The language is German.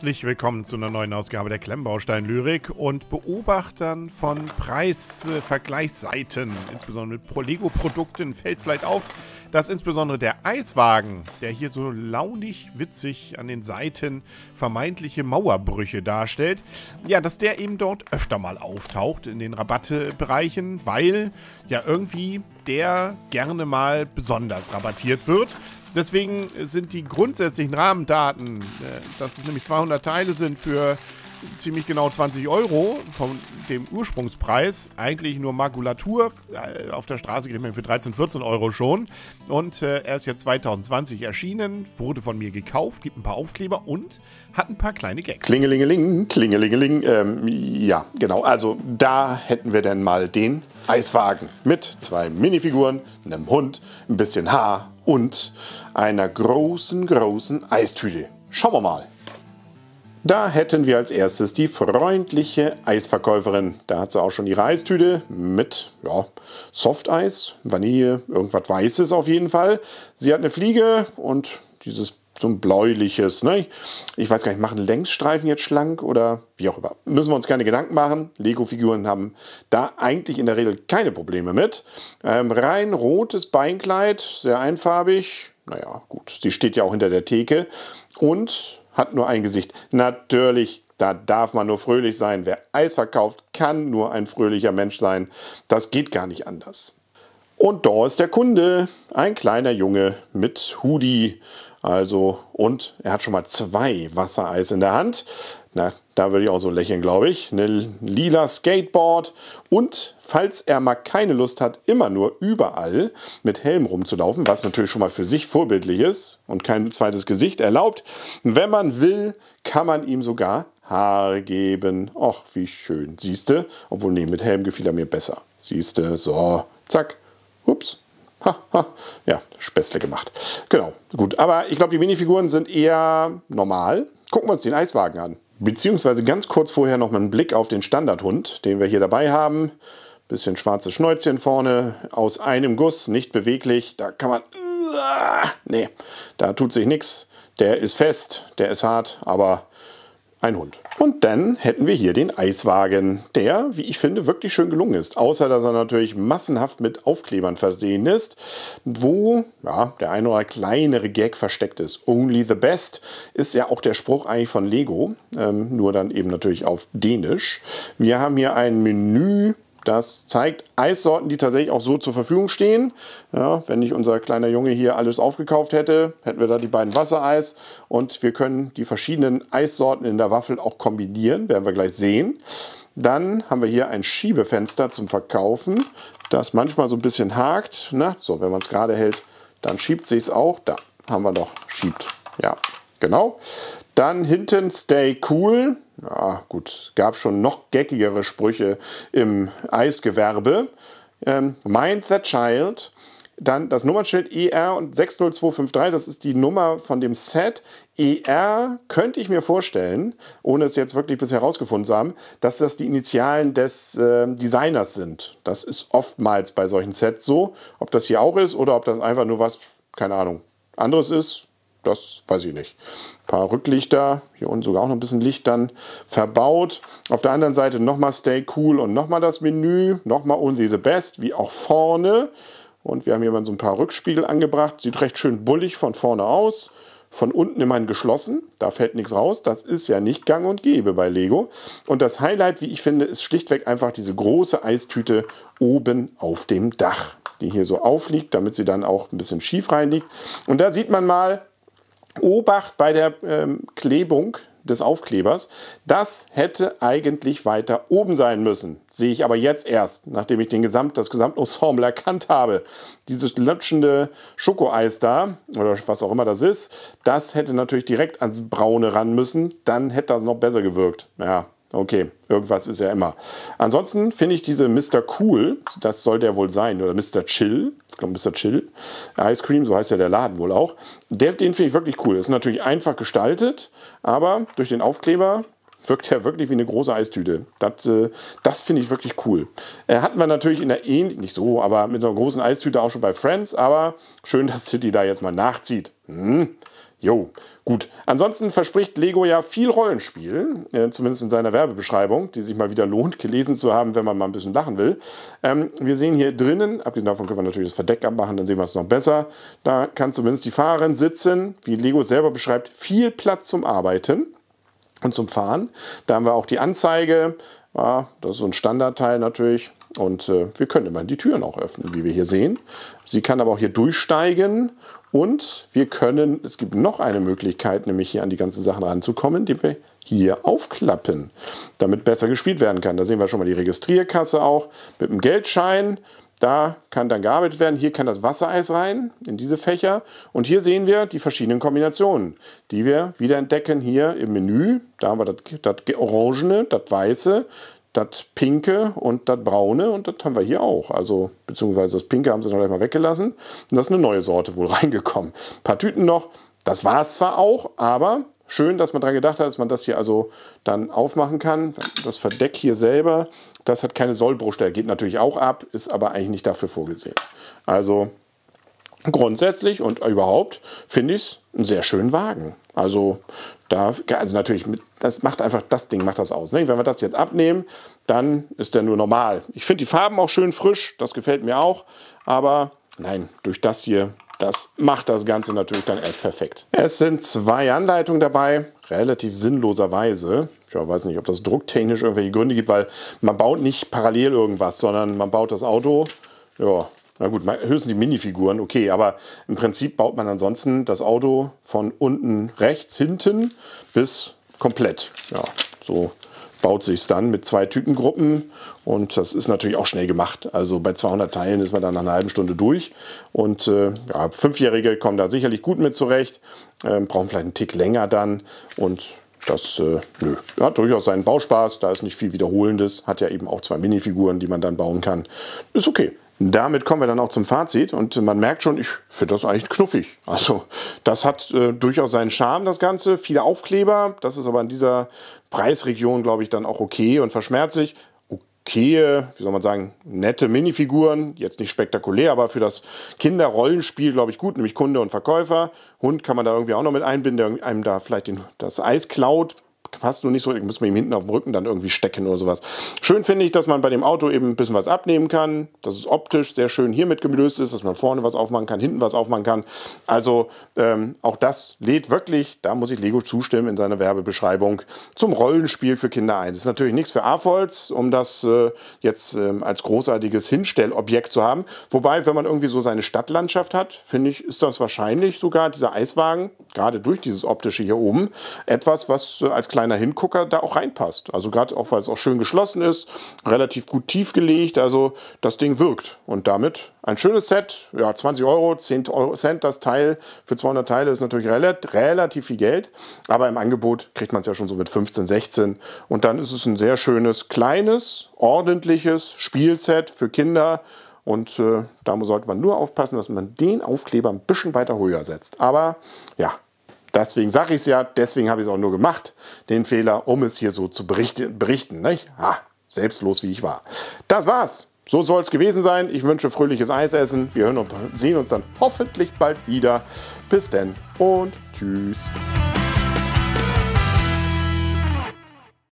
herzlich willkommen zu einer neuen Ausgabe der Klemmbaustein Lyrik und Beobachtern von Preisvergleichsseiten, insbesondere mit Lego-Produkten, fällt vielleicht auf, dass insbesondere der Eiswagen, der hier so launig witzig an den Seiten vermeintliche Mauerbrüche darstellt, ja, dass der eben dort öfter mal auftaucht in den Rabattebereichen, weil ja irgendwie der gerne mal besonders rabattiert wird. Deswegen sind die grundsätzlichen Rahmendaten, äh, dass es nämlich 200 Teile sind für ziemlich genau 20 Euro von dem Ursprungspreis. Eigentlich nur Makulatur. Äh, auf der Straße kriegt man für 13, 14 Euro schon. Und äh, er ist jetzt 2020 erschienen, wurde von mir gekauft, gibt ein paar Aufkleber und hat ein paar kleine Gags. Klingelingeling, klingelingeling. Ähm, ja, genau. Also da hätten wir dann mal den Eiswagen mit zwei Minifiguren, einem Hund, ein bisschen Haar und einer großen, großen Eistüte. Schauen wir mal. Da hätten wir als erstes die freundliche Eisverkäuferin. Da hat sie auch schon ihre Eistüte mit ja, Softeis, Vanille, irgendwas Weißes auf jeden Fall. Sie hat eine Fliege und dieses so ein bläuliches. Ne? Ich weiß gar nicht, machen Längsstreifen jetzt schlank oder wie auch immer. Müssen wir uns keine Gedanken machen. Lego-Figuren haben da eigentlich in der Regel keine Probleme mit. Ähm, rein rotes Beinkleid, sehr einfarbig. Naja, gut, sie steht ja auch hinter der Theke. Und hat nur ein Gesicht. Natürlich, da darf man nur fröhlich sein. Wer Eis verkauft, kann nur ein fröhlicher Mensch sein. Das geht gar nicht anders. Und da ist der Kunde, ein kleiner Junge mit Hoodie. Also, und er hat schon mal zwei Wassereis in der Hand. Na, da würde ich auch so lächeln, glaube ich. Eine lila Skateboard. Und falls er mal keine Lust hat, immer nur überall mit Helm rumzulaufen, was natürlich schon mal für sich vorbildlich ist und kein zweites Gesicht erlaubt. Wenn man will, kann man ihm sogar Haare geben. Och, wie schön. Siehste? Obwohl, nee, mit Helm gefiel er mir besser. Siehste? So, zack. Ups, Ha, ha, ja, Späßle gemacht. Genau, gut. Aber ich glaube, die Minifiguren sind eher normal. Gucken wir uns den Eiswagen an. Beziehungsweise ganz kurz vorher noch mal einen Blick auf den Standardhund, den wir hier dabei haben. Bisschen schwarzes Schnäuzchen vorne, aus einem Guss, nicht beweglich. Da kann man... Nee, da tut sich nichts. Der ist fest, der ist hart, aber ein Hund. Und dann hätten wir hier den Eiswagen, der, wie ich finde, wirklich schön gelungen ist. Außer, dass er natürlich massenhaft mit Aufklebern versehen ist, wo ja, der ein oder kleinere Gag versteckt ist. Only the best ist ja auch der Spruch eigentlich von Lego, ähm, nur dann eben natürlich auf Dänisch. Wir haben hier ein Menü das zeigt Eissorten, die tatsächlich auch so zur Verfügung stehen. Ja, wenn nicht unser kleiner Junge hier alles aufgekauft hätte, hätten wir da die beiden Wassereis. Und wir können die verschiedenen Eissorten in der Waffel auch kombinieren, werden wir gleich sehen. Dann haben wir hier ein Schiebefenster zum Verkaufen, das manchmal so ein bisschen hakt. Na, ne? so, wenn man es gerade hält, dann schiebt sich es auch. Da haben wir noch schiebt. Ja, genau. Dann hinten Stay Cool. Ja, gut, gab schon noch geckigere Sprüche im Eisgewerbe. Ähm, Mind the Child. Dann das Nummernschild ER und 60253, das ist die Nummer von dem Set. ER könnte ich mir vorstellen, ohne es jetzt wirklich bisher herausgefunden zu haben, dass das die Initialen des äh, Designers sind. Das ist oftmals bei solchen Sets so. Ob das hier auch ist oder ob das einfach nur was, keine Ahnung, anderes ist, das weiß ich nicht. Ein paar Rücklichter, hier unten sogar auch noch ein bisschen Licht dann verbaut. Auf der anderen Seite nochmal Stay Cool und nochmal das Menü, nochmal Only the Best, wie auch vorne. Und wir haben hier mal so ein paar Rückspiegel angebracht. Sieht recht schön bullig von vorne aus. Von unten immerhin geschlossen, da fällt nichts raus. Das ist ja nicht gang und gäbe bei Lego. Und das Highlight, wie ich finde, ist schlichtweg einfach diese große Eistüte oben auf dem Dach, die hier so aufliegt, damit sie dann auch ein bisschen schief reinliegt. Und da sieht man mal, Obacht bei der ähm, Klebung des Aufklebers. Das hätte eigentlich weiter oben sein müssen. Sehe ich aber jetzt erst, nachdem ich den Gesamt, das Gesamtensemble erkannt habe. Dieses lutschende Schokoeis da, oder was auch immer das ist, das hätte natürlich direkt ans Braune ran müssen. Dann hätte das noch besser gewirkt. Ja, Okay, irgendwas ist ja immer. Ansonsten finde ich diese Mr. Cool, das soll der wohl sein, oder Mr. Chill, ich glaube Mr. Chill, Ice Cream, so heißt ja der Laden wohl auch. Der, den finde ich wirklich cool. Ist natürlich einfach gestaltet, aber durch den Aufkleber wirkt er wirklich wie eine große Eistüte. Das, äh, das finde ich wirklich cool. Äh, hatten wir natürlich in der ähnlichen, nicht so, aber mit so einer großen Eistüte auch schon bei Friends, aber schön, dass City da jetzt mal nachzieht. Hm. Jo, gut. Ansonsten verspricht Lego ja viel Rollenspiel, äh, zumindest in seiner Werbebeschreibung, die sich mal wieder lohnt, gelesen zu haben, wenn man mal ein bisschen lachen will. Ähm, wir sehen hier drinnen, abgesehen davon können wir natürlich das Verdeck abmachen, dann sehen wir es noch besser. Da kann zumindest die Fahrerin sitzen, wie Lego selber beschreibt, viel Platz zum Arbeiten und zum Fahren. Da haben wir auch die Anzeige. Ja, das ist so ein Standardteil natürlich. Und äh, wir können immerhin die Türen auch öffnen, wie wir hier sehen. Sie kann aber auch hier durchsteigen und wir können, es gibt noch eine Möglichkeit, nämlich hier an die ganzen Sachen ranzukommen, die wir hier aufklappen, damit besser gespielt werden kann. Da sehen wir schon mal die Registrierkasse auch mit dem Geldschein. Da kann dann gearbeitet werden. Hier kann das Wassereis rein, in diese Fächer. Und hier sehen wir die verschiedenen Kombinationen, die wir wieder entdecken hier im Menü. Da haben wir das, das Orangene, das Weiße, das Pinke und das Braune und das haben wir hier auch. Also, beziehungsweise das Pinke haben sie noch gleich mal weggelassen. Und das ist eine neue Sorte wohl reingekommen. Ein paar Tüten noch. Das war es zwar auch, aber schön, dass man daran gedacht hat, dass man das hier also dann aufmachen kann. Das Verdeck hier selber, das hat keine Sollbruchstelle. Geht natürlich auch ab, ist aber eigentlich nicht dafür vorgesehen. Also grundsätzlich und überhaupt finde ich es einen sehr schönen Wagen. Also da, also natürlich, das macht einfach, das Ding macht das aus. Ne? Wenn wir das jetzt abnehmen, dann ist der nur normal. Ich finde die Farben auch schön frisch, das gefällt mir auch. Aber nein, durch das hier, das macht das Ganze natürlich dann erst perfekt. Es sind zwei Anleitungen dabei, relativ sinnloserweise. Ich weiß nicht, ob das drucktechnisch irgendwelche Gründe gibt, weil man baut nicht parallel irgendwas, sondern man baut das Auto ja, na gut, höchstens die Minifiguren, okay, aber im Prinzip baut man ansonsten das Auto von unten rechts, hinten bis komplett. Ja, so baut sich es dann mit zwei Tütengruppen und das ist natürlich auch schnell gemacht. Also bei 200 Teilen ist man dann nach einer halben Stunde durch und äh, ja, Fünfjährige kommen da sicherlich gut mit zurecht, äh, brauchen vielleicht einen Tick länger dann und das äh, nö. hat durchaus seinen Bauspaß, da ist nicht viel Wiederholendes, hat ja eben auch zwei Minifiguren, die man dann bauen kann. Ist okay. Damit kommen wir dann auch zum Fazit und man merkt schon, ich finde das eigentlich knuffig. Also das hat äh, durchaus seinen Charme, das Ganze. Viele Aufkleber, das ist aber in dieser Preisregion, glaube ich, dann auch okay und verschmerzlich okaye, wie soll man sagen, nette Minifiguren. Jetzt nicht spektakulär, aber für das Kinderrollenspiel, glaube ich, gut, nämlich Kunde und Verkäufer. Hund kann man da irgendwie auch noch mit einbinden, der einem da vielleicht den, das Eis klaut passt nur nicht so, ich muss mir ihm hinten auf dem Rücken dann irgendwie stecken oder sowas. Schön finde ich, dass man bei dem Auto eben ein bisschen was abnehmen kann, dass es optisch sehr schön hier mitgelöst ist, dass man vorne was aufmachen kann, hinten was aufmachen kann. Also ähm, auch das lädt wirklich, da muss ich Lego zustimmen in seiner Werbebeschreibung, zum Rollenspiel für Kinder ein. Das ist natürlich nichts für AFOLs, um das äh, jetzt äh, als großartiges Hinstellobjekt zu haben. Wobei, wenn man irgendwie so seine Stadtlandschaft hat, finde ich, ist das wahrscheinlich sogar dieser Eiswagen gerade durch dieses optische hier oben, etwas, was äh, als kleiner Hingucker da auch reinpasst. Also gerade auch, weil es auch schön geschlossen ist, relativ gut tief gelegt, also das Ding wirkt. Und damit ein schönes Set, ja 20 Euro, 10 Euro Cent das Teil, für 200 Teile ist natürlich relativ viel Geld, aber im Angebot kriegt man es ja schon so mit 15, 16 und dann ist es ein sehr schönes, kleines, ordentliches Spielset für Kinder, und äh, da sollte man nur aufpassen, dass man den Aufkleber ein bisschen weiter höher setzt. Aber ja, Deswegen sage ich es ja, deswegen habe ich es auch nur gemacht, den Fehler, um es hier so zu berichten. berichten nicht? Ha, selbstlos wie ich war. Das war's. So soll es gewesen sein. Ich wünsche fröhliches Eisessen. Wir hören und sehen uns dann hoffentlich bald wieder. Bis denn und tschüss.